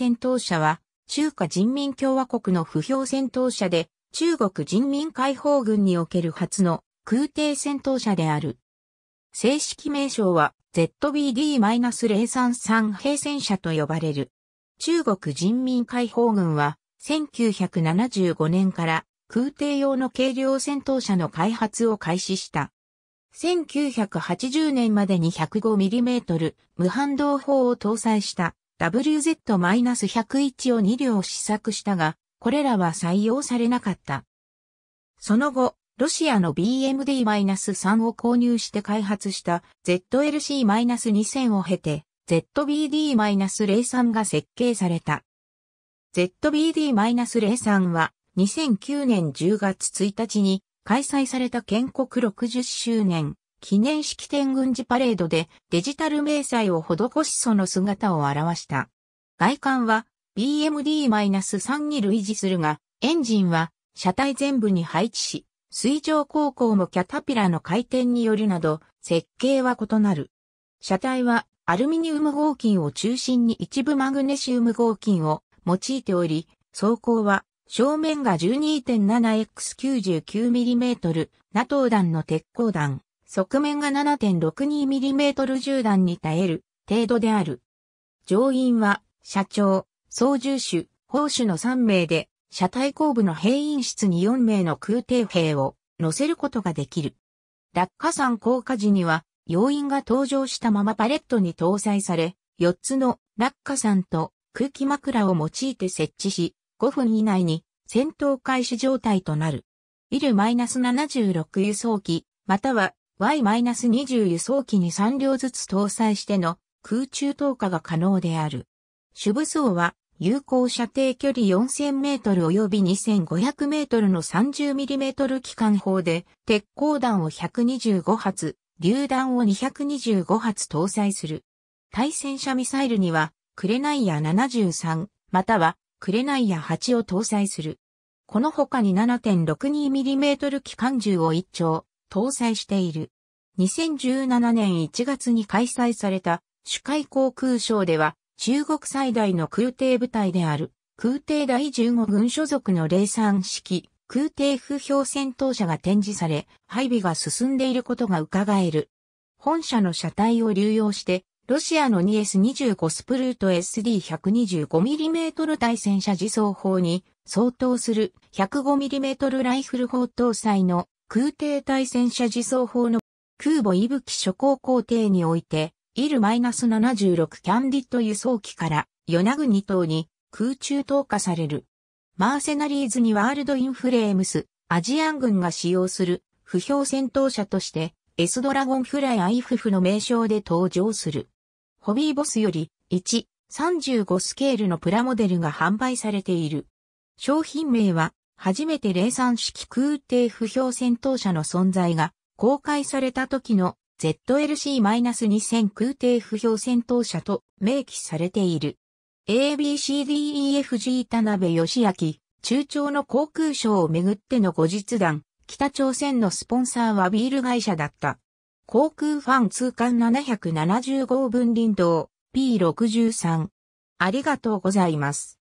戦闘車は、中華人民共和国の不評戦闘車で、中国人民解放軍における初の空挺戦闘車である。正式名称は ZBD-033 平戦車と呼ばれる。中国人民解放軍は1975年から空挺用の軽量戦闘車の開発を開始した。1980年までに 105mm 無反動砲を搭載した WZ-101 を2両試作したが、これらは採用されなかった。その後、ロシアの BMD-3 を購入して開発した ZLC-2000 を経て ZBD-03 が設計された。ZBD-03 は2009年10月1日に開催された建国60周年記念式典軍事パレードでデジタル迷彩を施しその姿を表した。外観は BMD-3 に類似するが、エンジンは車体全部に配置し、水上航行もキャタピラの回転によるなど、設計は異なる。車体はアルミニウム合金を中心に一部マグネシウム合金を用いており、走行は正面が 12.7x99mm ナトウ弾の鉄鋼弾、側面が 7.62mm 銃弾に耐える程度である。乗員は、社長、操縦手、砲手の3名で、車体後部の兵員室に4名の空挺兵を乗せることができる。落下山降下時には、要員が登場したままパレットに搭載され、4つの落下山と空気枕を用いて設置し、5分以内に戦闘開始状態となる。イル -76 輸送機、または Y-20 輸送機に3両ずつ搭載しての空中投下が可能である。主武装は有効射程距離4000メートル及び2500メートルの30ミリメートル機関砲で、鉄鋼弾を125発、榴弾を225発搭載する。対戦車ミサイルには、クレナイア73、または、クレナイア8を搭載する。この他に7 6 2トル機関銃を1丁、搭載している。2017年1月に開催された主海航空省では中国最大の空挺部隊である空挺第15軍所属の零3式空挺不評戦闘車が展示され配備が進んでいることが伺える。本社の車体を流用してロシアの 2S25 スプルート SD125mm 対戦車自走砲に相当する 105mm ライフル砲搭載の空挺対戦車自走砲の空母伊吹諸港工程において、イル -76 キャンディット輸送機から与那国島に空中投下される。マーセナリーズにワールドインフレームス、アジアン軍が使用する不評戦闘車として、エスドラゴンフライアイフフの名称で登場する。ホビーボスより1、35スケールのプラモデルが販売されている。商品名は初めて零三式空挺不評戦闘車の存在が公開された時の ZLC-2000 空挺不評戦闘車と明記されている。ABCDEFG 田辺義明、中朝の航空省をめぐっての後日談、北朝鮮のスポンサーはビール会社だった。航空ファン通貫775分林道 P63。ありがとうございます。